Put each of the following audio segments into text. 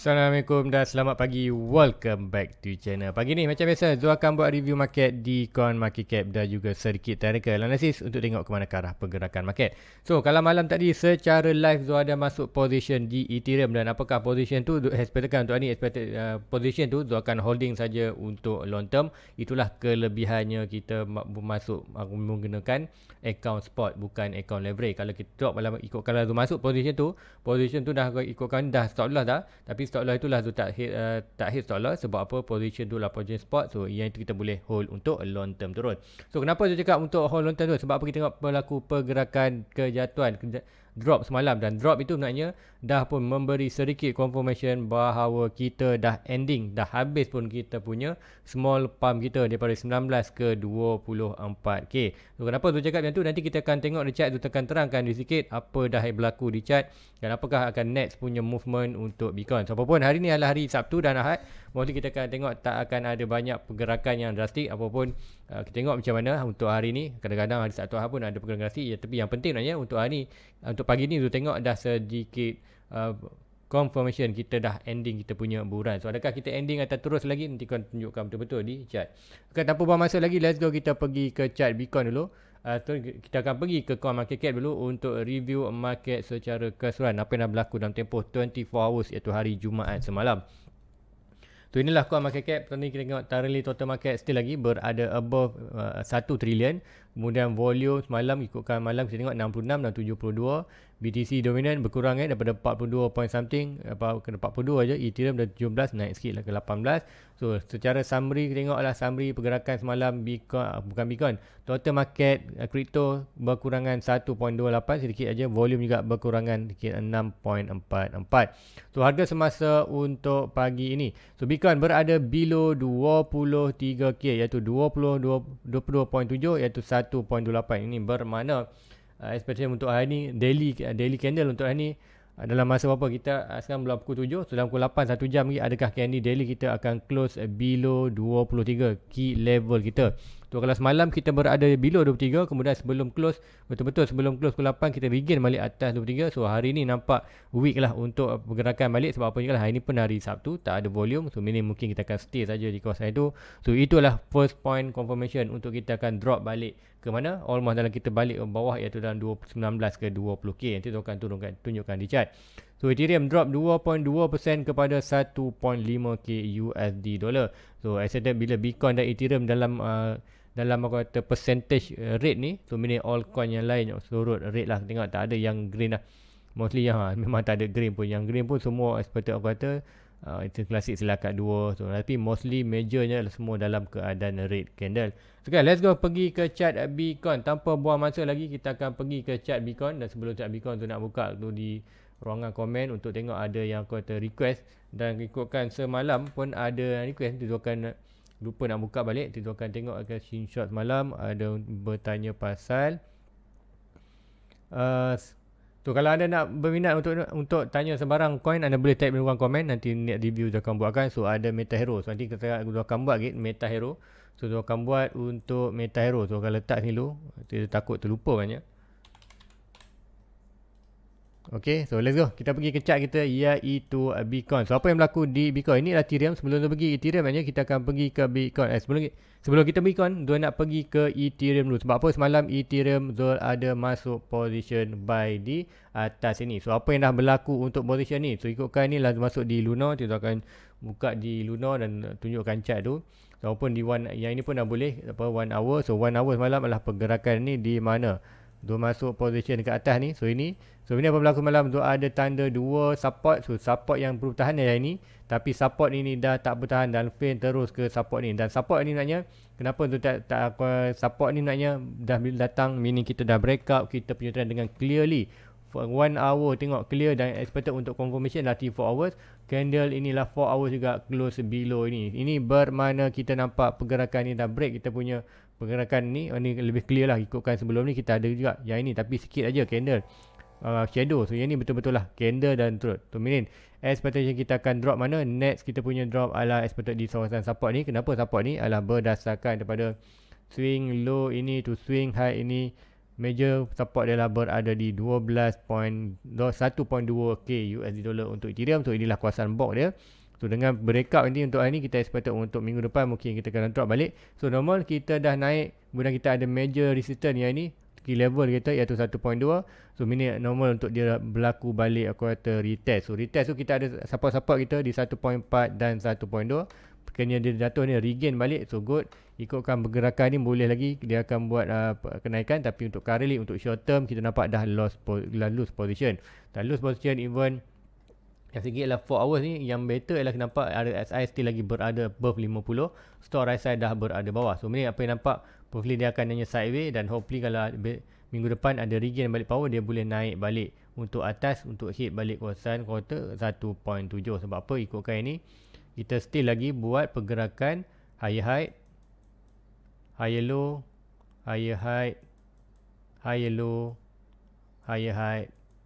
Assalamualaikum dan selamat pagi. Welcome back to channel. Pagi ni macam biasa, Zul akan buat review market di Coin Market Cap dan juga sedikit technical analysis untuk tengok ke mana arah pergerakan market. So, kalau malam tadi secara live Zul ada masuk position di Ethereum dan apakah position tu expectedkan untuk ni expected uh, position tu Zul akan holding saja untuk long term. Itulah kelebihannya kita masuk uh, menggunakan account spot bukan account leverage. Kalau kita drop malam ikut kalau Zul masuk position tu, position tu dah ikutkan dah stop lah dah. Tapi stop loss itulah tu tak hit, uh, tak hit stop loss sebab apa position tu lah position spot so yang itu kita boleh hold untuk long term turun so kenapa saya cakap untuk hold long term tu sebab apa kita tengok berlaku pergerakan kejatuhan kejatuhan drop semalam dan drop itu maknanya dah pun memberi sedikit confirmation bahawa kita dah ending dah habis pun kita punya small pump kita daripada 19 ke 24k so, kenapa tu cakap macam tu nanti kita akan tengok di chat tu tekan terangkan di sikit apa dah berlaku di chat dan apakah akan next punya movement untuk Bitcoin so apapun hari ni adalah hari Sabtu dan Ahad mesti kita akan tengok tak akan ada banyak pergerakan yang drastik apapun uh, kita tengok macam mana untuk hari ni kadang-kadang hari Sabtu Ahad pun ada pergerakan drastik ya, tapi yang penting maknanya untuk hari ni untuk untuk pagi ni tu tengok dah sedikit uh, confirmation kita dah ending kita punya buran. So adakah kita ending atau terus lagi nanti kau tunjukkan betul-betul di chat. Okay, tanpa buang masa lagi let's go kita pergi ke chat Bitcoin dulu. Uh, kita akan pergi ke coin market cap dulu untuk review market secara keseluruhan apa yang dah berlaku dalam tempoh 24 hours iaitu hari Jumaat semalam. Tu inilah kuat market cap. Tadi kita tengok currently total market still lagi berada above uh, 1 trillion. Kemudian volume semalam ikutkan malam kita tengok 66 dan 72. BTC dominan berkurang eh daripada 42 point something apa ke 42 aja Ethereum dah 17 naik sikit lah ke 18. So secara summary tengoklah summary pergerakan semalam Bitcoin ah, bukan Bitcoin. Total market kripto ah, berkurangan 1.28 sedikit aja volume juga berkurangan sedikit 6.44. So harga semasa untuk pagi ini. So Bitcoin berada below 23k iaitu 20 22.7 iaitu 1.28. Ini bermakna uh, especially untuk hari ni daily uh, daily candle untuk hari ni uh, dalam masa berapa kita uh, sekarang belum pukul 7 sudah dalam pukul 8 satu jam lagi adakah candle daily kita akan close below 23 key level kita Tu kalau semalam kita berada below 23 kemudian sebelum close betul-betul sebelum close pukul 8 kita regain balik atas 23. So hari ni nampak week lah untuk pergerakan balik sebab apa juga lah. Hari ni pun hari Sabtu tak ada volume. So minim mungkin kita akan stay saja di kawasan itu. So itulah first point confirmation untuk kita akan drop balik ke mana? Almost dalam kita balik ke bawah iaitu dalam 19 ke 20k. Nanti tu akan turunkan, tunjukkan di chart. So Ethereum drop 2.2% kepada 1.5k USD dollar. So excited bila Bitcoin dan Ethereum dalam uh, dalam aku kata percentage uh, rate ni so mini all coin yang lain surut rate lah tengok tak ada yang green lah mostly ya, ha, memang tak ada green pun yang green pun semua seperti aku kata uh, itu klasik kat dua so, tapi mostly majornya adalah semua dalam keadaan red candle Okay, let's go pergi ke chart Bitcoin tanpa buang masa lagi kita akan pergi ke chart Bitcoin dan sebelum chart Bitcoin tu nak buka tu di ruangan komen untuk tengok ada yang aku kata request dan ikutkan semalam pun ada yang request tu akan lupa nak buka balik kita akan tengok ke screenshot malam ada bertanya pasal uh, tu kalau anda nak berminat untuk untuk tanya sebarang coin anda boleh type di ruang komen nanti net review dia akan buatkan so ada meta hero so, nanti kita akan buat git meta hero so dia akan buat untuk meta hero so kalau letak sini dulu kita takut terlupa banyak Okay, so let's go. Kita pergi kecat kita iaitu ya, uh, Bitcoin. So, apa yang berlaku di Bitcoin? Ini adalah Ethereum. Sebelum tu pergi Ethereum, maknanya kita akan pergi ke Bitcoin. Eh, sebelum, sebelum kita Bitcoin, dia nak pergi ke Ethereum dulu. Sebab apa? Semalam Ethereum Zul ada masuk position buy di atas ini. So, apa yang dah berlaku untuk position ni? So, ikutkan ni lah masuk di Luna. Kita akan buka di Luna dan tunjukkan chart tu. So, pun di one, yang ini pun dah boleh. Apa, one hour. So, one hour semalam adalah pergerakan ni di mana? Dua masuk position ke atas ni. So ini. So ini apa berlaku malam. Dua ada tanda dua support. So support yang bertahan yang ini. Tapi support ini dah tak bertahan. Dan faint terus ke support ni. Dan support ni maknanya. Kenapa tu tak, tak support ni maknanya. Dah datang. Meaning kita dah break up. Kita punya trend dengan clearly. For one hour tengok clear. Dan expected untuk confirmation lah. four hours. Candle inilah four hours juga close below ini. Ini bermana kita nampak pergerakan ini dah break. Kita punya pergerakan ni ini oh, lebih clear lah ikutkan sebelum ni kita ada juga yang ini tapi sikit aja candle uh, shadow so yang ni betul-betul lah candle dan throat terminin expectation kita akan drop mana next kita punya drop adalah expected di kawasan support ni kenapa support ni adalah berdasarkan daripada swing low ini to swing high ini major support dia lah berada di 12.1.2k USD dollar untuk Ethereum so inilah kuasaan box dia So dengan breakout nanti untuk hari ni kita expected untuk minggu depan mungkin kita akan drop balik. So normal kita dah naik kemudian kita ada major resistance yang ni key level kita iaitu 1.2. So ini normal untuk dia berlaku balik aku kata retest. So retest tu kita ada support-support kita di 1.4 dan 1.2. Kena dia jatuh ni regain balik so good ikutkan pergerakan ni boleh lagi dia akan buat uh, kenaikan tapi untuk currently untuk short term kita nampak dah lost, po lost position dah lose position even yang segi ialah 4 hours ni yang better ialah nampak RSI still lagi berada above 50 Stock RSI dah berada bawah So ini apa yang nampak Hopefully dia akan hanya sideway dan hopefully kalau minggu depan ada regain balik power Dia boleh naik balik untuk atas untuk hit balik kawasan quarter 1.7 Sebab apa ikutkan ini Kita still lagi buat pergerakan higher high Higher low Higher high Higher low Higher high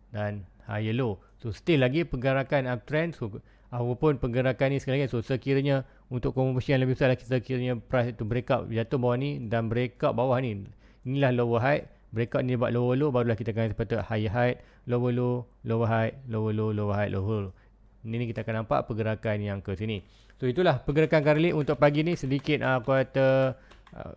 Dan higher low So still lagi pergerakan uptrend so walaupun pergerakan ni sekali lagi so sekiranya untuk confirmation yang lebih besar lah kita kiranya price itu breakout jatuh bawah ni dan break breakout bawah ni inilah lower high break breakout ni buat lower low barulah kita akan sepatut high high lower low lower high lower low lower high lower low ini ni kita akan nampak pergerakan yang ke sini so itulah pergerakan garlic untuk pagi ni sedikit ah, aku kata ah,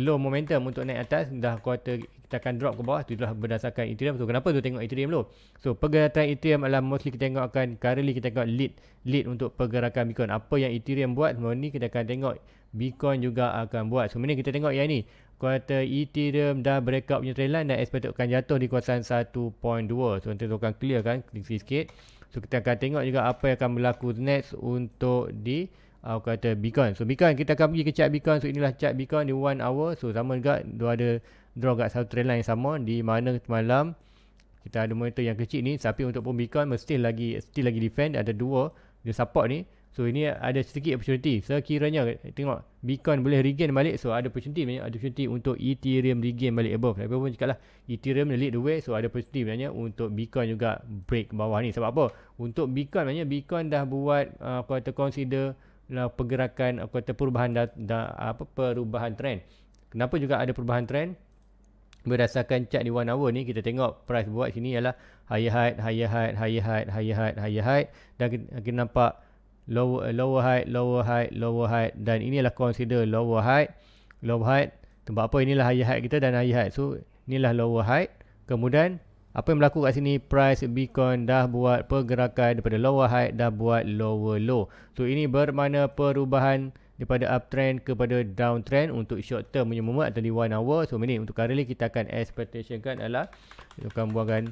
low momentum untuk naik atas dah quarter kita akan drop ke bawah itulah berdasarkan Ethereum so kenapa tu tengok Ethereum dulu so pergerakan Ethereum adalah mostly kita tengok akan currently kita tengok lead lead untuk pergerakan Bitcoin apa yang Ethereum buat malam ni kita akan tengok Bitcoin juga akan buat so mana kita tengok yang ni quarter Ethereum dah breakout punya trend line dan expected akan jatuh di kawasan 1.2 so nanti tu akan clear kan klik sikit so kita akan tengok juga apa yang akan berlaku next untuk di Aku uh, kata Bitcoin. So Bitcoin kita akan pergi ke chart Bitcoin. So inilah chart Bitcoin di one hour. So sama juga dua ada draw kat satu trend line yang sama di mana semalam kita ada monitor yang kecil ni tapi untuk pun Bitcoin mesti lagi still lagi defend ada dua dia support ni. So ini ada sedikit opportunity. Sekiranya tengok Bitcoin boleh regain balik so ada opportunity banyak ada opportunity untuk Ethereum regain balik above. Tapi pun cakaplah Ethereum lead the way so ada opportunity sebenarnya untuk Bitcoin juga break bawah ni. Sebab apa? Untuk Bitcoin sebenarnya Bitcoin dah buat uh, aku kata consider uh, pergerakan uh, kata perubahan da, da, apa perubahan trend. Kenapa juga ada perubahan trend? Berdasarkan chart di 1 hour ni kita tengok price buat sini ialah higher high, higher high, higher high, higher high, higher high dan kita, kita nampak lower lower high, lower high, lower high dan inilah consider lower high, lower high. Tempat apa inilah high high kita dan high high. So inilah lower high. Kemudian apa yang berlaku kat sini price Bitcoin dah buat pergerakan daripada lower high dah buat lower low so ini bermakna perubahan daripada uptrend kepada downtrend untuk short term punya moment atau di one hour so ini untuk currently kita akan expectation kan adalah kita akan buangkan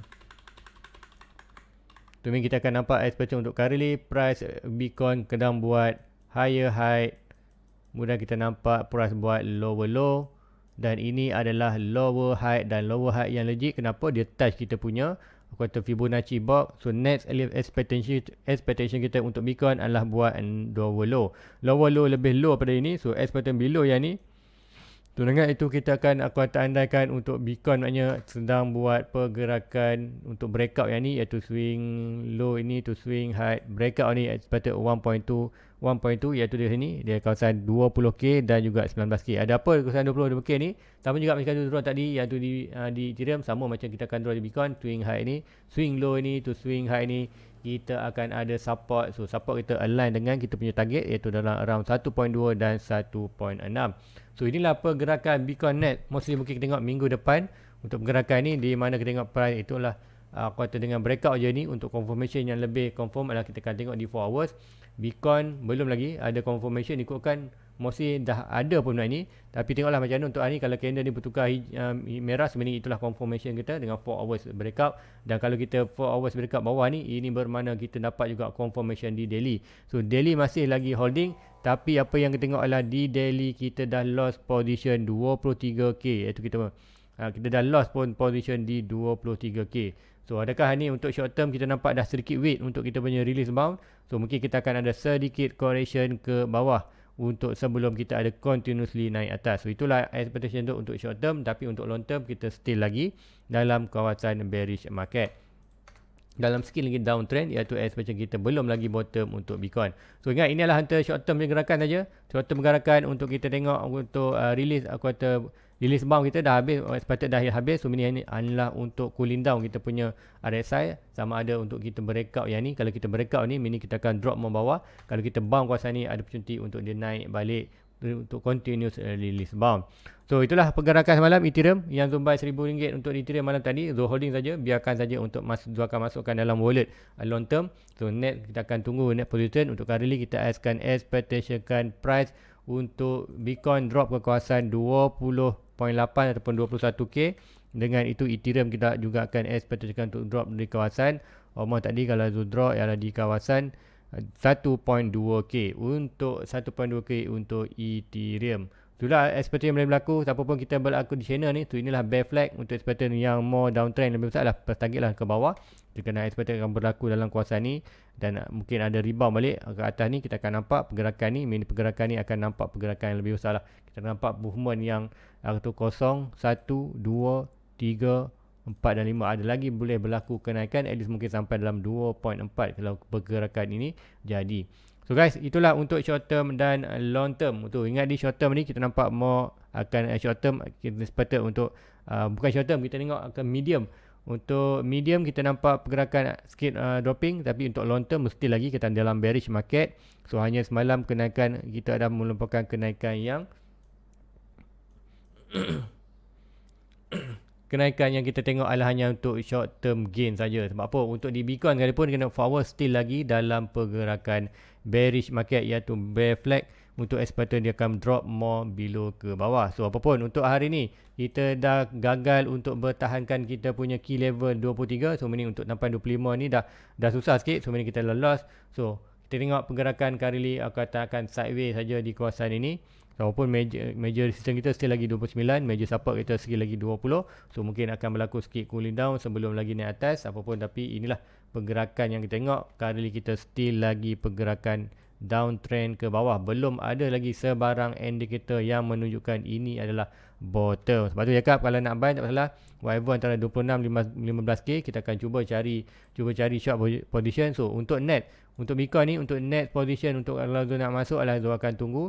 tu ini kita akan nampak expectation untuk currently price Bitcoin kena buat higher high kemudian kita nampak price buat lower low dan ini adalah lower high dan lower high yang legit kenapa dia touch kita punya kuota Fibonacci box so next expectation expectation kita untuk Bitcoin adalah buat lower low lower low lebih low pada ini so expectation below yang ni So dengan itu kita akan aku akan andaikan untuk beacon maknanya sedang buat pergerakan untuk breakout yang ni iaitu swing low ini to swing high breakout ni pada 1.2 1.2 iaitu di sini dia kawasan 20k dan juga 19k. Ada apa kawasan 20 20k ni? Sama juga macam tu turun tadi yang tu di uh, di Ethereum sama macam kita akan draw di Bitcoin swing high ni, swing low ini to swing high ni kita akan ada support so support kita align dengan kita punya target iaitu dalam around 1.2 dan 1.6 So inilah pergerakan Bitcoin Net. Mostly mungkin kita tengok minggu depan untuk pergerakan ini di mana kita tengok price itulah uh, kuota dengan breakout je ni untuk confirmation yang lebih confirm adalah kita akan tengok di 4 hours. Bitcoin belum lagi ada confirmation ikutkan Mesti dah ada pun benda ni tapi tengoklah macam mana untuk hari ni kalau candle ni bertukar uh, merah sebenarnya itulah confirmation kita dengan 4 hours breakout dan kalau kita 4 hours breakout bawah ni ini bermakna kita dapat juga confirmation di daily so daily masih lagi holding tapi apa yang kita tengok adalah di daily kita dah lost position 23k iaitu kita uh, kita dah lost pun position di 23k So adakah hari ni untuk short term kita nampak dah sedikit weight untuk kita punya release bound. So mungkin kita akan ada sedikit correction ke bawah untuk sebelum kita ada continuously naik atas. So itulah expectation tu untuk short term tapi untuk long term kita still lagi dalam kawasan bearish market. Dalam skill lagi downtrend iaitu expectation kita belum lagi bottom untuk Bitcoin. So ingat ini adalah hantar short term gerakan saja. Short term gerakan untuk kita tengok untuk uh, release quarter uh, release bound kita dah habis expected eh, dah habis so ini adalah untuk cooling down kita punya RSI sama ada untuk kita breakout yang ni kalau kita breakout ni mini kita akan drop membawa kalau kita bound kuasa ni ada percuti untuk dia naik balik eh, untuk continuous eh, release bound so itulah pergerakan semalam ethereum yang zumbai RM1000 untuk ethereum malam tadi so holding saja biarkan saja untuk mas dua masuk masukkan dalam wallet long term so net kita akan tunggu net position untuk currently kita askan expectationkan price untuk Bitcoin drop ke kawasan 0.8 ataupun 21k dengan itu Ethereum kita juga akan expect untuk drop di kawasan omong oh, tadi kalau Zul drop ialah di kawasan 1.2k eh, untuk 1.2k untuk Ethereum Itulah seperti yang boleh berlaku Siapa pun kita berlaku di channel ni itu inilah bear flag Untuk expectation yang more downtrend Lebih besar lah Pertanggit lah ke bawah Kita kena expectation akan berlaku dalam kuasa ni Dan mungkin ada rebound balik Ke atas ni Kita akan nampak pergerakan ni Mini pergerakan ni akan nampak pergerakan yang lebih besar lah Kita nampak movement yang Artu kosong Satu Dua Tiga empat dan lima. ada lagi boleh berlaku kenaikan at least mungkin sampai dalam 2.4 kalau pergerakan ini jadi So guys, itulah untuk short term dan long term. Untuk ingat di short term ni kita nampak more akan eh, short term kita sepatut untuk uh, bukan short term kita tengok akan medium. Untuk medium kita nampak pergerakan sikit uh, dropping tapi untuk long term mesti lagi kita dalam bearish market. So hanya semalam kenaikan kita ada melumpuhkan kenaikan yang kenaikan yang kita tengok adalah hanya untuk short term gain saja. Sebab apa? Untuk di Bitcoin sekali pun kena forward still lagi dalam pergerakan bearish market iaitu bear flag untuk expectation dia akan drop more below ke bawah. So apa pun untuk hari ni kita dah gagal untuk bertahankan kita punya key level 23. So meaning untuk tampan 25 ni dah dah susah sikit. So meaning kita lolos. So kita tengok pergerakan kali ni akan akan sideways saja di kawasan ini. Walaupun major meja sistem kita still lagi 29, major support kita still lagi 20. So mungkin akan berlaku sikit cooling down sebelum lagi naik atas apapun tapi inilah pergerakan yang kita tengok. Currently kita still lagi pergerakan downtrend ke bawah. Belum ada lagi sebarang indicator yang menunjukkan ini adalah bottom. Sebab tu cakap kalau nak buy tak masalah. Whatever antara 26-15k kita akan cuba cari cuba cari short position. So untuk net, untuk Bitcoin ni untuk net position untuk kalau tu nak masuk adalah tu akan tunggu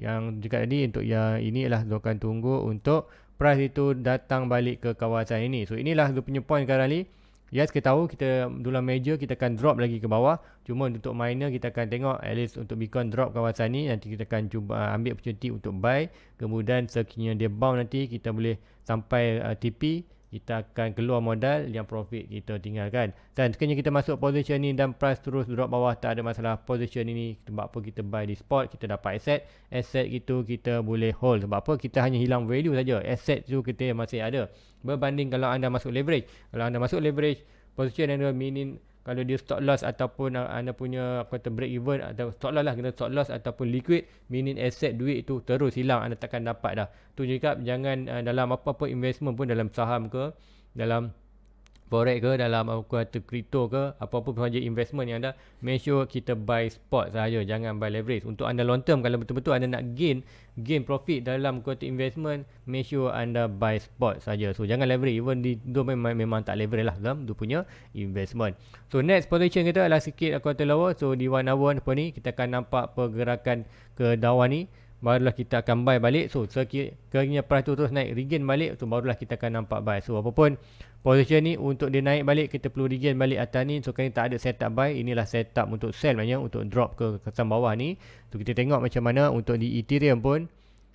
yang cakap tadi untuk yang ini ialah akan tunggu untuk price itu datang balik ke kawasan ini. So inilah dia punya point sekarang ni. Yes, kita tahu kita dalam major kita akan drop lagi ke bawah. Cuma untuk minor kita akan tengok at least untuk Bitcoin drop kawasan ni nanti kita akan cuba ah, ambil opportunity untuk buy. Kemudian sekiranya dia bounce nanti kita boleh sampai uh, ah, TP kita akan keluar modal yang profit kita tinggalkan dan sekiranya kita masuk position ni dan price terus drop bawah tak ada masalah position ini sebab apa kita buy di spot kita dapat asset asset itu kita boleh hold sebab apa kita hanya hilang value saja asset tu kita masih ada berbanding kalau anda masuk leverage kalau anda masuk leverage position anda minim kalau dia stop loss ataupun uh, anda punya apa kata break even uh, atau stop loss lah kena stop loss ataupun liquid meaning asset duit itu terus hilang anda takkan dapat dah tu juga jangan uh, dalam apa-apa investment pun dalam saham ke dalam forex ke dalam kuota kripto ke apa-apa pun sahaja investment yang anda make sure kita buy spot saja jangan buy leverage untuk anda long term kalau betul-betul anda nak gain gain profit dalam kuota investment make sure anda buy spot saja so jangan leverage even di memang, memang tak leverage lah dalam dia punya investment so next position kita adalah sikit kuota lower so di one hour apa ni kita akan nampak pergerakan ke dawah ni barulah kita akan buy balik so sekiranya price tu terus naik regain balik tu barulah kita akan nampak buy so pun. position ni untuk dia naik balik kita perlu regain balik atas ni so kan tak ada setup buy inilah setup untuk sell maknanya untuk drop ke kesan bawah ni tu so, kita tengok macam mana untuk di ethereum pun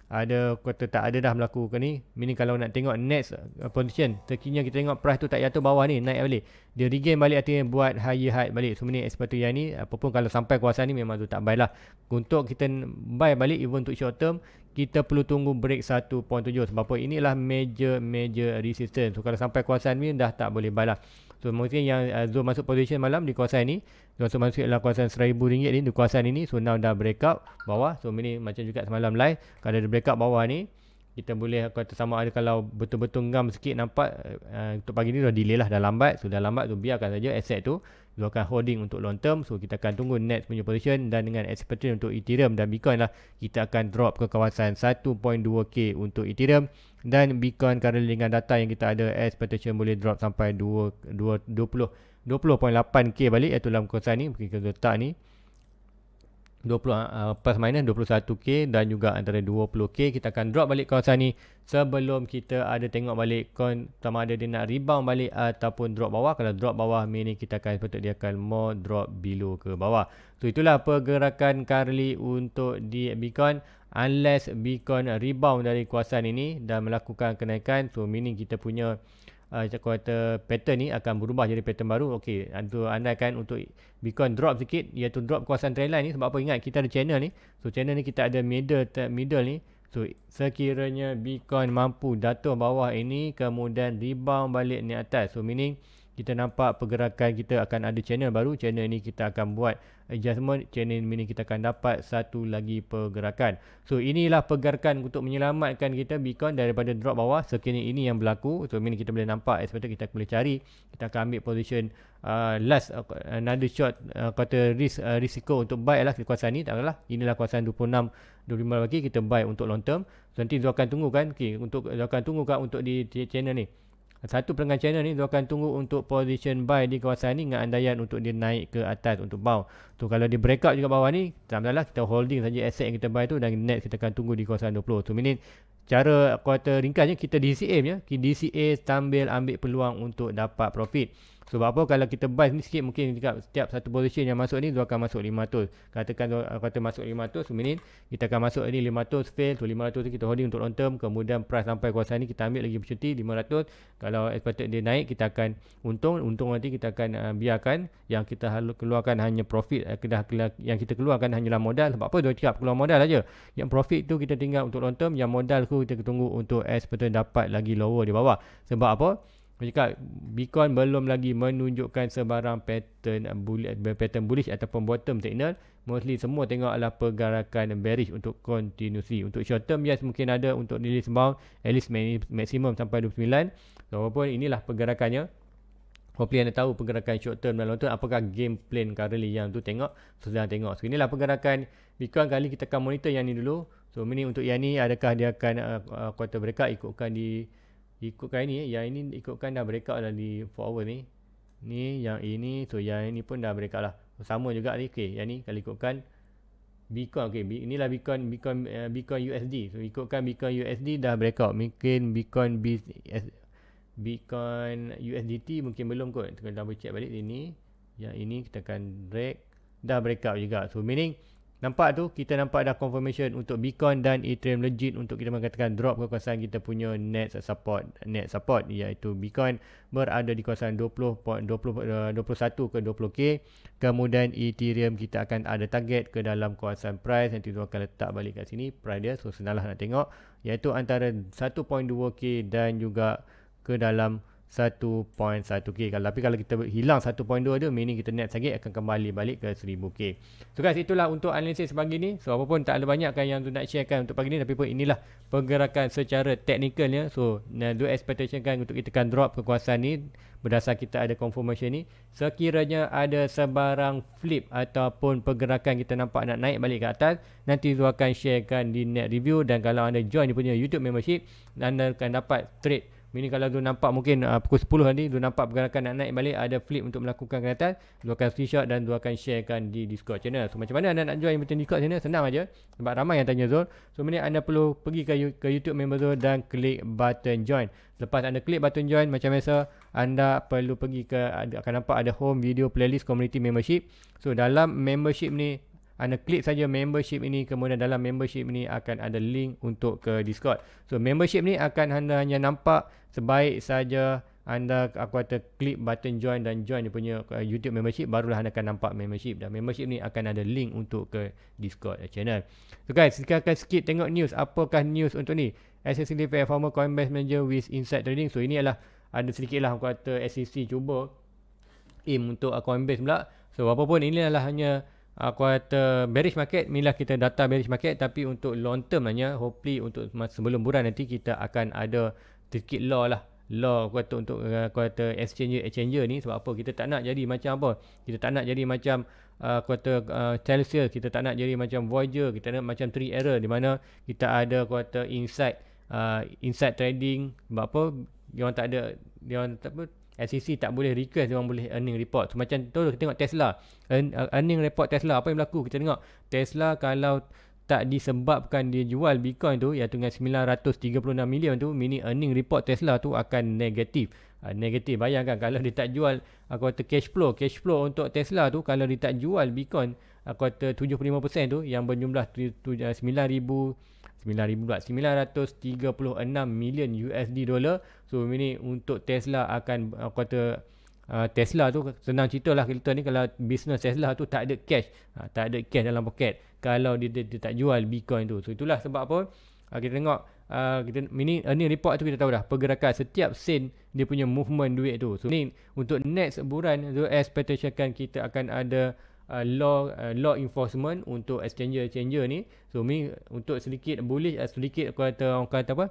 ada kata tak ada dah melakukan ke ni meaning kalau nak tengok next uh, position terkini kita tengok price tu tak jatuh bawah ni naik balik dia regain balik artinya buat higher high balik so meaning expert yang ni apapun kalau sampai kuasa ni memang tu tak buy lah untuk kita buy balik even untuk short term kita perlu tunggu break 1.7 sebab apa inilah major major resistance so kalau sampai kuasa ni dah tak boleh buy lah So mungkin yang uh, Zul masuk position malam di kuasa ni kalau so, masuk dalam kawasan RM1,000 ni, di kawasan ini, so now dah up bawah. So, ini macam juga semalam live. Kalau break up bawah ni, kita boleh kata sama ada kalau betul-betul ngam sikit nampak uh, untuk pagi ni dah delay lah, dah lambat. So, dah lambat tu so, biarkan saja aset tu. Dia akan holding untuk long term. So, kita akan tunggu next punya position dan dengan expectation untuk Ethereum dan Bitcoin lah. Kita akan drop ke kawasan 1.2K untuk Ethereum. Dan Bitcoin kerana dengan data yang kita ada, expectation boleh drop sampai 2, 2, 20 20.8k balik iaitu eh, dalam kuasa ni mungkin kita letak ni 20 uh, eh, plus minus 21k dan juga antara 20k kita akan drop balik kawasan ni sebelum kita ada tengok balik kon sama ada dia nak rebound balik ataupun drop bawah kalau drop bawah main kita akan sepatutnya dia akan more drop below ke bawah so itulah pergerakan Carly untuk di Bitcoin unless Bitcoin rebound dari kawasan ini dan melakukan kenaikan so meaning kita punya uh, kata pattern ni akan berubah jadi pattern baru okey anda andaikan untuk Bitcoin drop sikit iaitu drop kawasan trendline ni sebab apa ingat kita ada channel ni so channel ni kita ada middle middle ni so sekiranya Bitcoin mampu jatuh bawah ini kemudian rebound balik ni atas so meaning kita nampak pergerakan kita akan ada channel baru channel ini kita akan buat adjustment channel ini kita akan dapat satu lagi pergerakan so inilah pergerakan untuk menyelamatkan kita beacon daripada drop bawah sekiranya ini yang berlaku so ini kita boleh nampak as kita boleh cari kita akan ambil position uh, last uh, another shot, uh, kata risk uh, risiko untuk buy lah kuasa ni tak apalah inilah kuasa 26 25 lagi kita buy untuk long term so, nanti Zul akan tunggu kan okay, untuk Zul akan tunggu kan untuk di channel ni satu pelanggan channel ni dia akan tunggu untuk position buy di kawasan ni dengan andaian untuk dia naik ke atas untuk bow. Tu kalau dia break out juga bawah ni, tak masalah kita holding saja asset yang kita buy tu dan net kita akan tunggu di kawasan 20. Tu minit cara kuarter ringkasnya kita DCA ya. DCA sambil ambil peluang untuk dapat profit. Sebab apa kalau kita buy ni sikit mungkin dekat setiap satu position yang masuk ni dia akan masuk 500. Katakan kata masuk 500 seminit kita akan masuk ni 500 fail tu 500 tu kita holding untuk long term kemudian price sampai kuasa ni kita ambil lagi opportunity 500. Kalau expected dia naik kita akan untung untung nanti kita akan uh, biarkan yang kita keluarkan hanya profit uh, yang kita keluarkan hanyalah modal sebab apa dia cakap keluar modal aja. Yang profit tu kita tinggal untuk long term yang modal tu kita tunggu untuk as dapat lagi lower di bawah. Sebab apa? Dia cakap Bitcoin belum lagi menunjukkan sebarang pattern bullish, pattern bullish ataupun bottom signal. Mostly semua tengok adalah pergerakan bearish untuk continuity. Untuk short term yes mungkin ada untuk release bound at least maximum sampai 29. So, walaupun inilah pergerakannya. Hopefully anda tahu pergerakan short term dan long term. Apakah game plan currently yang tu tengok. So sedang tengok. So inilah pergerakan Bitcoin kali kita akan monitor yang ni dulu. So ini untuk yang ni adakah dia akan uh, uh, quarter breakout ikutkan di ikutkan ini yang ini ikutkan dah break out dah di 4 hour ni ni yang ini so yang ini pun dah break out lah sama juga ni okey yang ni kalau ikutkan Bitcoin okey inilah Bitcoin Bitcoin uh, Bitcoin USD so ikutkan Bitcoin USD dah break out mungkin Bitcoin BIS, eh, Bitcoin USDT mungkin belum kot kita double check balik ini yang ini kita akan drag dah break out juga so meaning Nampak tu kita nampak ada confirmation untuk Bitcoin dan Ethereum legit untuk kita mengatakan drop ke kawasan kita punya net support net support iaitu Bitcoin berada di kawasan 20, 21 eh, ke 20k kemudian Ethereum kita akan ada target ke dalam kawasan price nanti tu akan letak balik kat sini price dia so senalah nak tengok iaitu antara 1.2k dan juga ke dalam 1.1k kalau tapi kalau kita hilang 1.2 dia meaning kita net sikit akan kembali balik ke 1000k so guys itulah untuk analisis pagi ni so apapun tak ada banyak kan yang tu nak sharekan untuk pagi ni tapi pun inilah pergerakan secara teknikalnya so do expectation kan untuk kita kan drop kekuasaan ni berdasar kita ada confirmation ni sekiranya ada sebarang flip ataupun pergerakan kita nampak nak naik balik ke atas nanti tu akan sharekan di net review dan kalau anda join dia punya youtube membership anda akan dapat trade Mini kalau tu nampak mungkin uh, pukul 10 nanti tu nampak pergerakan nak naik balik ada flip untuk melakukan kereta dua akan screenshot dan dua akan sharekan di Discord channel. So macam mana anda nak join macam Discord channel senang aja sebab ramai yang tanya Zul. So mana anda perlu pergi ke, ke YouTube member Zul dan klik button join. Lepas anda klik button join macam biasa anda perlu pergi ke akan nampak ada home video playlist community membership. So dalam membership ni anda klik saja membership ini kemudian dalam membership ini akan ada link untuk ke Discord. So membership ni akan anda hanya nampak sebaik saja anda aku kata klik button join dan join dia punya uh, YouTube membership barulah anda akan nampak membership dan membership ni akan ada link untuk ke Discord eh, channel. So guys, sekarang akan skip tengok news. Apakah news untuk ni? SSD Performer Coinbase Manager with Inside Trading. So ini adalah ada sedikitlah lah aku kata SEC cuba aim untuk Coinbase pula. So apapun ini adalah hanya uh, quarter bearish market inilah kita data bearish market tapi untuk long term hanya hopefully untuk sebelum bulan nanti kita akan ada sedikit law lah law kuat untuk uh, eh, quarter exchange exchanger ni sebab apa kita tak nak jadi macam apa kita tak nak jadi macam uh, eh, quarter uh, Chelsea kita tak nak jadi macam Voyager kita nak macam three error di mana kita ada quarter inside uh, inside trading sebab apa dia orang tak ada dia orang tak apa SEC tak boleh request memang boleh earning report. So, macam tu kita tengok Tesla. Uh, earning report Tesla apa yang berlaku? Kita tengok Tesla kalau tak disebabkan dia jual Bitcoin tu iaitu dengan 936 million tu mini earning report Tesla tu akan negatif. Uh, negatif bayangkan kalau dia tak jual uh, aku kata cash flow. Cash flow untuk Tesla tu kalau dia tak jual Bitcoin aku kata 75% tu yang berjumlah 9,000 9,936 million USD dollar. So ini untuk Tesla akan aku kata uh, Tesla tu senang cerita lah kita ni kalau bisnes Tesla tu tak ada cash. Ha, tak ada cash dalam poket kalau dia, dia, dia, tak jual Bitcoin tu. So itulah sebab apa uh, kita tengok uh, kita ini, ini report tu kita tahu dah pergerakan setiap sen dia punya movement duit tu. So ini untuk next bulan tu expectationkan kita akan ada uh, law uh, law enforcement untuk exchanger exchanger ni so me untuk sedikit bullish uh, sedikit aku kata orang kata apa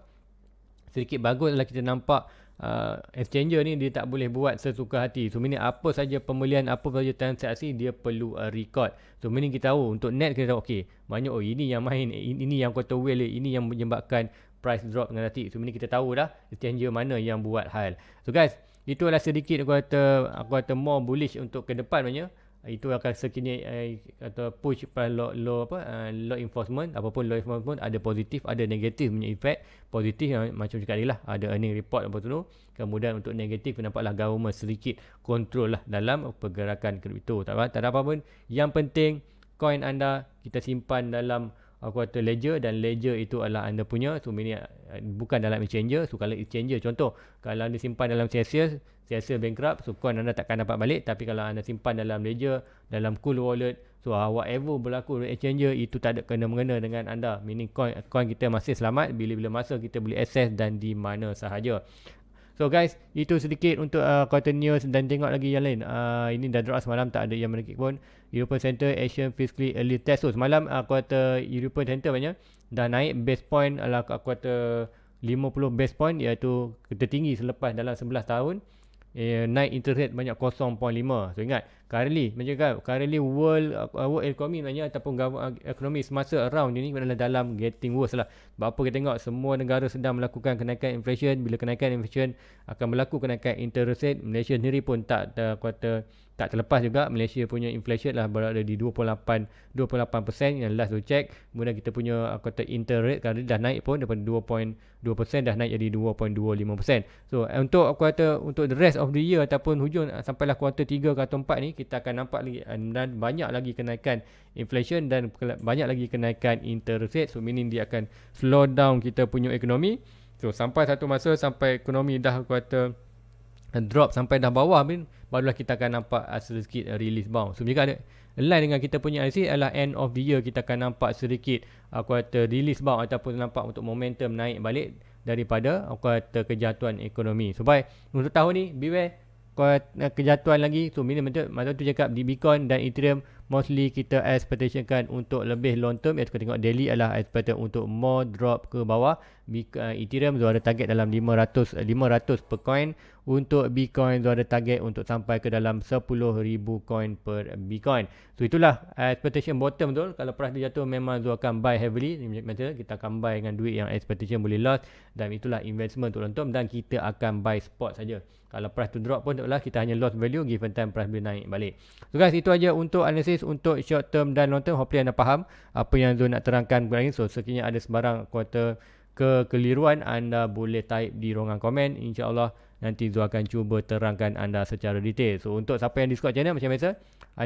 sedikit baguslah kita nampak uh, exchanger ni dia tak boleh buat sesuka hati so meaning apa saja pembelian apa saja transaksi dia perlu uh, record so meaning kita tahu untuk net kita tahu okey banyak oh ini yang main ini, ini yang kota whale ini yang menyebabkan price drop dengan hati so meaning kita tahu dah exchanger mana yang buat hal so guys itu adalah sedikit aku kata aku kata more bullish untuk ke depan banyak itu akan sekini uh, atau push pada law, law apa uh, law enforcement apapun law enforcement ada positif ada negatif punya effect positif uh, macam cakap lah ada earning report apa tu kemudian untuk negatif nampaklah government sedikit control lah dalam pergerakan kripto. tak ada, tak apa pun yang penting coin anda kita simpan dalam aku kata ledger dan ledger itu adalah anda punya so ini eh, bukan dalam exchanger so kalau exchanger contoh kalau anda simpan dalam Celsius Celsius bankrupt so coin anda takkan dapat balik tapi kalau anda simpan dalam ledger dalam cool wallet so uh, whatever berlaku dalam exchanger itu tak ada kena mengena dengan anda meaning coin, coin kita masih selamat bila-bila masa kita boleh access dan di mana sahaja So guys, itu sedikit untuk uh, quarter news dan tengok lagi yang lain. Uh, ini dah drop semalam tak ada yang menekik pun. European Center Asian Fiscally Early Test. So semalam uh, quarter European Center banyak dah naik base point ala uh, quarter 50 base point iaitu tertinggi selepas dalam 11 tahun. Eh, naik interest rate banyak 0.5. So ingat, currently macam kan currently world uh, world economy maknanya ataupun uh, ekonomi semasa around ni adalah dalam getting worse lah sebab apa kita tengok semua negara sedang melakukan kenaikan inflation bila kenaikan inflation akan berlaku kenaikan interest rate Malaysia sendiri pun tak uh, kuota tak terlepas juga Malaysia punya inflation lah berada di 28 28% yang last tu check kemudian kita punya uh, kuota interest rate kan dah naik pun daripada 2.2% dah naik jadi 2.25% so untuk kuarter untuk the rest of the year ataupun hujung uh, sampailah kuarter 3 ke 4 ni kita akan nampak lagi eh, dan banyak lagi kenaikan inflation dan banyak lagi kenaikan interest rate so meaning dia akan slow down kita punya ekonomi so sampai satu masa sampai ekonomi dah kuota eh, drop sampai dah bawah min barulah kita akan nampak sedikit release bounce so jika ada align dengan kita punya analisis adalah end of the year kita akan nampak sedikit kuota release bounce ataupun nampak untuk momentum naik balik daripada kuota kejatuhan ekonomi so baik untuk tahun ni beware kalau eh, kejatuhan lagi so minimum macam masa tu cakap di Bitcoin dan Ethereum mostly kita expectationkan untuk lebih long term iaitu kita tengok daily adalah expectation untuk more drop ke bawah eh, Ethereum so ada target dalam 500 500 per coin untuk Bitcoin Zul ada target untuk sampai ke dalam 10,000 coin per Bitcoin so itulah eh, expectation bottom tu kalau price dia jatuh memang Zul akan buy heavily kita akan buy dengan duit yang expectation boleh loss dan itulah investment tu lontom dan kita akan buy spot saja kalau price tu drop pun tak lah kita hanya loss value given time price boleh naik balik so guys itu aja untuk analisis untuk short term dan long term hopefully anda faham apa yang Zul nak terangkan berani. so sekiranya ada sebarang kuota kekeliruan anda boleh type di ruangan komen insyaAllah nanti Zul akan cuba terangkan anda secara detail. So untuk siapa yang Discord channel macam biasa,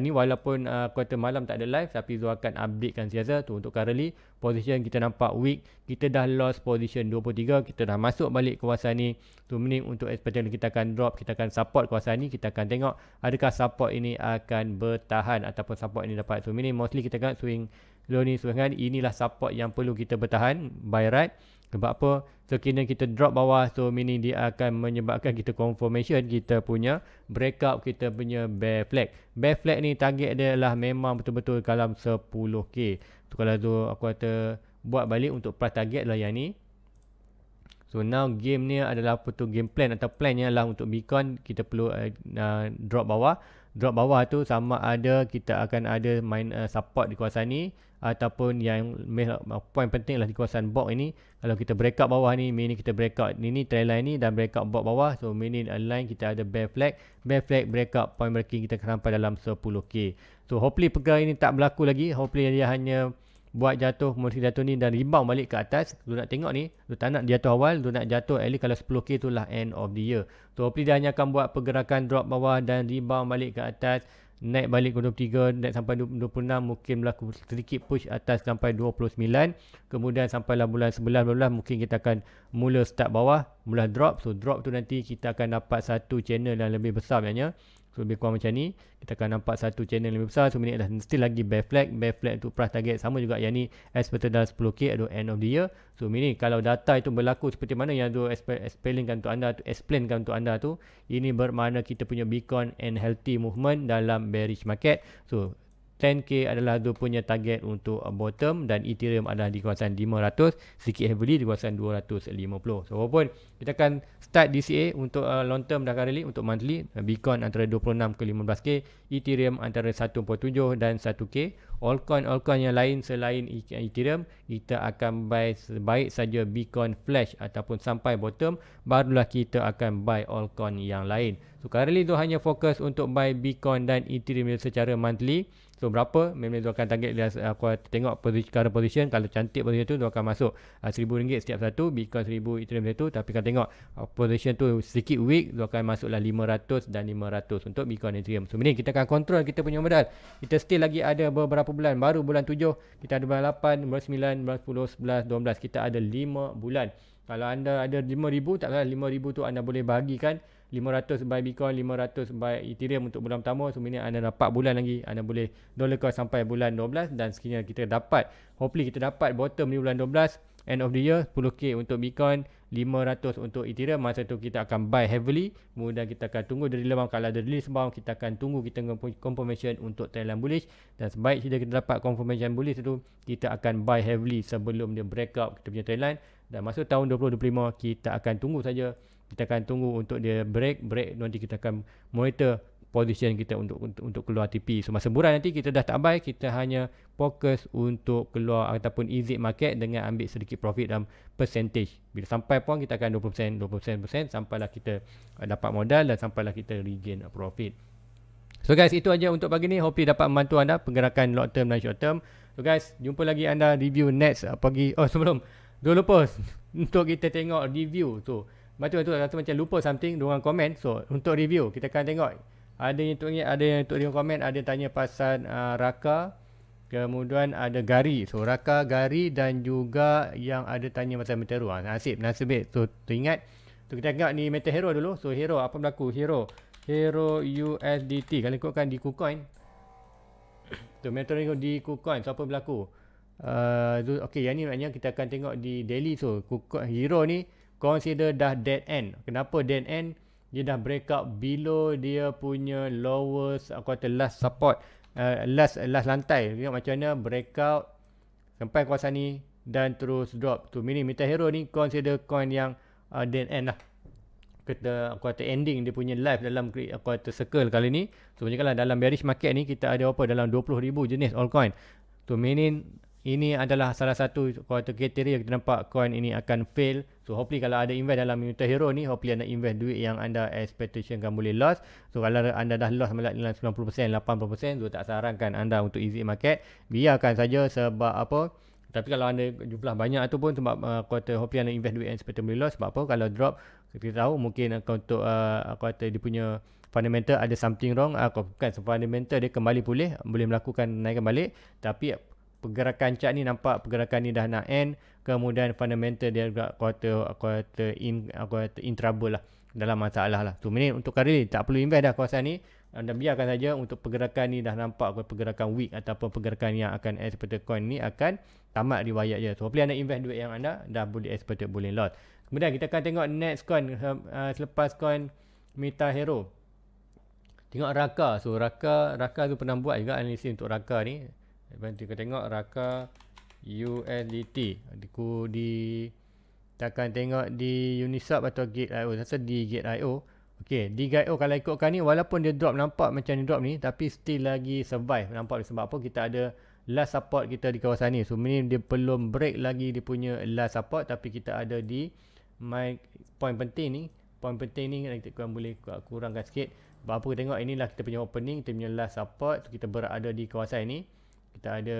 ini ah, walaupun uh, ah, kuarter malam tak ada live tapi Zul akan updatekan siasa tu untuk currently position kita nampak weak. Kita dah lost position 23, kita dah masuk balik kawasan ni. Tu so, mending untuk expectation kita akan drop, kita akan support kawasan ni, kita akan tengok adakah support ini akan bertahan ataupun support ini dapat. So mending mostly kita akan swing low ni swing kan inilah support yang perlu kita bertahan buy right sebab apa? Sekiranya kita drop bawah so meaning dia akan menyebabkan kita confirmation kita punya breakout kita punya bear flag. Bear flag ni target dia lah memang betul-betul dalam 10k. So kalau tu aku kata buat balik untuk price target lah yang ni. So now game ni adalah apa tu game plan atau plan ni lah untuk beacon kita perlu uh, uh, drop bawah. Drop bawah tu sama ada kita akan ada main uh, support di kawasan ni ataupun yang poin penting adalah di kawasan box ini kalau kita break up bawah ni mini ni kita breakout ni ni trail line ni dan up box bawah so mini ni kita ada bear flag bear flag break up. point breaking kita sampai dalam 10k so hopefully pegang ini tak berlaku lagi hopefully dia hanya buat jatuh mesti jatuh ni dan rebound balik ke atas lu nak tengok ni lu tak nak jatuh awal lu nak jatuh at least kalau 10k tu lah end of the year so hopefully dia hanya akan buat pergerakan drop bawah dan rebound balik ke atas naik balik ke 23, naik sampai 26 mungkin berlaku sedikit push atas sampai 29. Kemudian sampai lah bulan 11 bulan mungkin kita akan mula start bawah, mula drop. So drop tu nanti kita akan dapat satu channel yang lebih besar sebenarnya. So lebih kurang macam ni Kita akan nampak satu channel lebih besar So ini adalah still lagi bear flag Bear flag untuk price target Sama juga yang ni Expected dalam 10k at the end of the year So ini kalau data itu berlaku Seperti mana yang tu explainkan untuk anda tu Explainkan untuk anda tu Ini bermakna kita punya Bitcoin and healthy movement Dalam bearish market So 10k adalah dia punya target untuk bottom dan Ethereum adalah di kawasan 500 sikit heavily di kawasan 250 so walaupun kita akan start DCA untuk uh, long term dan currently untuk monthly uh, Bitcoin antara 26 ke 15k Ethereum antara 1.7 dan 1k Allcoin altcoin yang lain selain e Ethereum kita akan buy sebaik saja Bitcoin Flash ataupun sampai bottom barulah kita akan buy all coin yang lain. So currently tu hanya fokus untuk buy Bitcoin dan Ethereum secara monthly. So berapa? Memang tu akan target dia aku tengok position, current position kalau cantik position tu tu akan masuk RM1000 uh, ah, setiap satu Bitcoin RM1000 Ethereum satu tapi kalau tengok uh, position tu sedikit weak tu akan masuklah 500 dan 500 untuk Bitcoin Ethereum. So ini kita akan control kita punya modal. Kita still lagi ada beberapa bulan baru bulan 7 kita ada bulan 8 bulan 9 9, 10, kita ada 5 bulan. Kalau anda ada 5,000, tak salah 5,000 tu anda boleh bahagikan 500 buy Bitcoin, 500 buy Ethereum untuk bulan pertama. So, ini anda dapat bulan lagi. Anda boleh dollar call sampai bulan 12 dan sekiranya kita dapat, hopefully kita dapat bottom ni bulan 12, end of the year 10k untuk Bitcoin 500 untuk Ethereum masa tu kita akan buy heavily kemudian kita akan tunggu dari lemah kalau ada release bawah kita akan tunggu kita confirmation untuk trend bullish dan sebaik sudah kita dapat confirmation bullish tu kita akan buy heavily sebelum dia break out kita punya trend dan masa tahun 2025 kita akan tunggu saja kita akan tunggu untuk dia break break nanti kita akan monitor position kita untuk untuk, untuk keluar TP. So masa murah nanti kita dah tak buy, kita hanya fokus untuk keluar ataupun exit market dengan ambil sedikit profit dalam percentage. Bila sampai pun kita akan 20%, 20%, 20% sampailah kita uh, dapat modal dan sampailah kita regain profit. So guys, itu aja untuk pagi ni. Hopi dapat membantu anda pergerakan long term dan short term. So guys, jumpa lagi anda review next uh, pagi. Oh sebelum, jangan lupa untuk kita tengok review tu. So, Macam tu, macam lupa something, diorang komen. So, untuk review, kita akan tengok. Ada yang tunggu, ada yang tunggu komen, ada tanya pasal uh, raka. Kemudian ada gari. So raka, gari dan juga yang ada tanya pasal meteru. Ha, nasib, nasib. So teringat. So kita tengok ni meta hero dulu. So hero apa berlaku? Hero. Hero USDT. Kalau ikutkan di KuCoin. So meta hero di KuCoin. So apa berlaku? Uh, okay yang ni maknanya kita akan tengok di daily. So KuCoin, hero ni consider dah dead end. Kenapa dead end? dia dah break breakout below dia punya lowest aku kata last support uh, last last lantai tengok macam mana break out sampai kuasa ni dan terus drop tu mini meta hero ni consider coin yang uh, dead end lah Kita aku kata ending dia punya live dalam aku kata circle kali ni so macam kalau dalam bearish market ni kita ada apa dalam 20000 jenis all coin. tu mini ini adalah salah satu kriteria kita nampak coin ini akan fail. So hopefully kalau ada invest dalam Muta Hero ni, hopefully anda invest duit yang anda expectation kan boleh loss. So kalau anda dah loss melalui dalam 90%, 80%, so tak sarankan anda untuk easy market. Biarkan saja sebab apa. Tapi kalau anda jumlah banyak ataupun pun sebab uh, kuota hopefully anda invest duit yang expectation boleh loss. Sebab apa kalau drop, kita tahu mungkin akan untuk uh, kuota dia punya fundamental ada something wrong uh, bukan fundamental dia kembali pulih boleh melakukan naikkan balik tapi pergerakan chart ni nampak pergerakan ni dah nak end kemudian fundamental dia juga quarter quarter in quarter in trouble lah dalam masalah lah. Tu so, minit untuk kali ni tak perlu invest dah kawasan ni. Anda biarkan saja untuk pergerakan ni dah nampak pergerakan week ataupun pergerakan yang akan expected coin ni akan tamat riwayat je. So hopefully anda invest duit yang anda dah boleh expected boleh lot. Kemudian kita akan tengok next coin uh, selepas coin Meta Hero. Tengok Raka. So Raka, Raka tu pernah buat juga analisis untuk Raka ni. Dan kita tengok raka USDT e di di kita akan tengok di Uniswap atau Gate.io rasa di Gate.io Okey, di Gate.io kalau ikutkan ni walaupun dia drop nampak macam dia drop ni tapi still lagi survive nampak ni sebab apa kita ada last support kita di kawasan ni so ni dia belum break lagi dia punya last support tapi kita ada di my point penting ni point penting ni kita kan boleh kurangkan sikit sebab apa kita tengok inilah kita punya opening kita punya last support kita berada di kawasan ni kita ada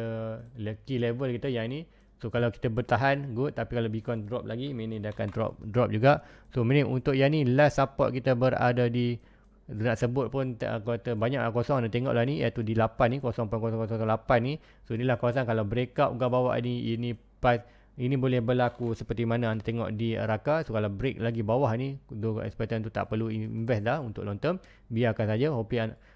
key level kita yang ini so kalau kita bertahan good tapi kalau Bitcoin drop lagi mini dia akan drop drop juga so mini untuk yang ni last support kita berada di nak sebut pun kata banyak lah kosong anda tengoklah ni iaitu di 8 ni 0.0008 ni so inilah kawasan kalau breakout ke bawah ni ini pas ini boleh berlaku seperti mana anda tengok di Raka so kalau break lagi bawah ni expectation tu tak perlu invest dah untuk long term biarkan saja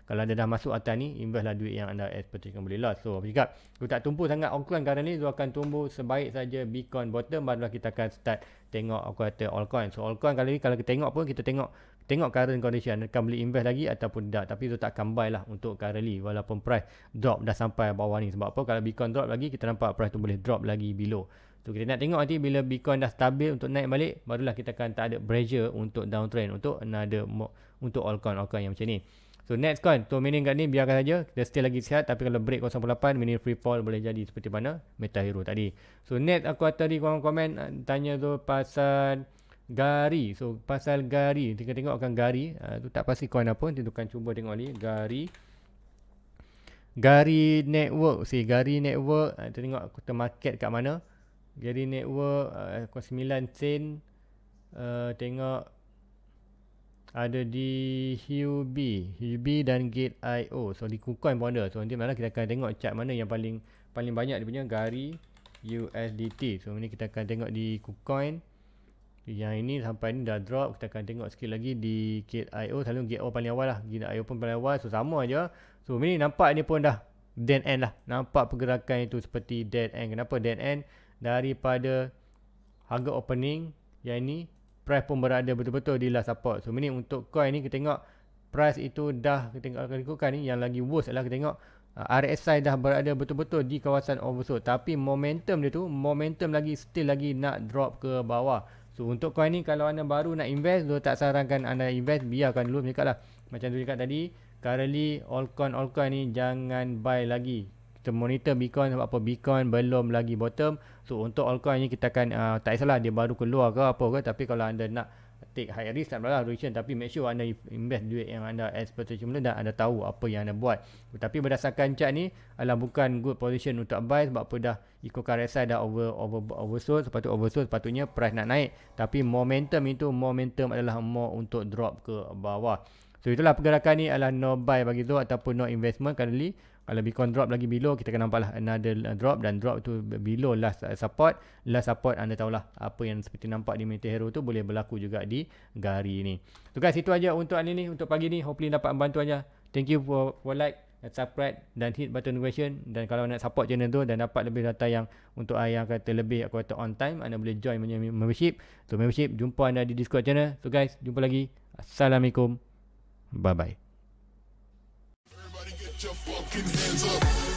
kalau anda dah masuk atas ni invest lah duit yang anda expectation boleh lah so apa cakap kalau tak tumpu sangat Auckland sekarang ni so akan tumbuh sebaik saja Bitcoin bottom barulah kita akan start tengok aku kata altcoin so altcoin kali ni kalau kita tengok pun kita tengok tengok current condition akan boleh invest lagi ataupun tidak tapi tu tak akan buy lah untuk currently walaupun price drop dah sampai bawah ni sebab apa kalau Bitcoin drop lagi kita nampak price tu boleh drop lagi below Tu kita nak tengok nanti bila Bitcoin dah stabil untuk naik balik barulah kita akan tak ada pressure untuk downtrend untuk ada untuk all altcoin coin yang macam ni. So next coin, tu mining kat ni biarkan saja. Dia still lagi sihat tapi kalau break 0.8 mining free fall boleh jadi seperti mana Meta Hero tadi. So next aku tadi korang komen eh, tanya tu pasal Gari. So pasal Gari, tengok tengok akan Gari. Uh, tu tak pasti coin apa, kita akan cuba tengok ni Gari. Gari Network, si Gari Network, ah, kita tengok kita market kat mana. Gary Network uh, 9 sen uh, tengok ada di Hubi Hubi dan Gate IO so di KuCoin pun ada so nanti malah kita akan tengok chart mana yang paling paling banyak dia punya Gary USDT so ini kita akan tengok di KuCoin yang ini sampai ni dah drop kita akan tengok sikit lagi di Gate IO selalu Gate IO paling awal lah Gate IO pun paling awal so sama aja so ini nampak ni pun dah dead end lah nampak pergerakan itu seperti dead end kenapa dead end daripada harga opening yang ini price pun berada betul-betul di last support. So ini untuk coin ni kita tengok price itu dah kita tengok akan ikutkan ni yang lagi worst adalah kita tengok uh, RSI dah berada betul-betul di kawasan oversold tapi momentum dia tu momentum lagi still lagi nak drop ke bawah. So untuk coin ni kalau anda baru nak invest so tak sarankan anda invest biarkan dulu cakap lah. Macam tu cakap tadi currently all coin all coin ni jangan buy lagi kita monitor Bitcoin sebab apa Bitcoin belum lagi bottom so untuk altcoin ni kita akan uh, tak salah dia baru keluar ke apa ke tapi kalau anda nak take high risk tak berlah return tapi make sure anda invest duit yang anda expectation mula dan anda tahu apa yang anda buat tapi berdasarkan chart ni adalah bukan good position untuk buy sebab apa dah ikut karesai dah over over oversold sepatut oversold sepatutnya price nak naik tapi momentum itu momentum adalah more untuk drop ke bawah So itulah pergerakan ni adalah no buy bagi tu ataupun no investment currently kalau Bitcoin drop lagi below kita akan lah another uh, drop dan drop tu below last uh, support last support anda tahulah apa yang seperti nampak di Metahero tu boleh berlaku juga di gari ni tu guys itu aja untuk hari ni untuk pagi ni hopefully dapat membantu aja thank you for, for like subscribe dan hit button notification dan kalau nak support channel tu dan dapat lebih data yang untuk saya yang kata lebih aku kata on time anda boleh join punya membership so membership jumpa anda di discord channel so guys jumpa lagi assalamualaikum bye bye Put your fucking hands up.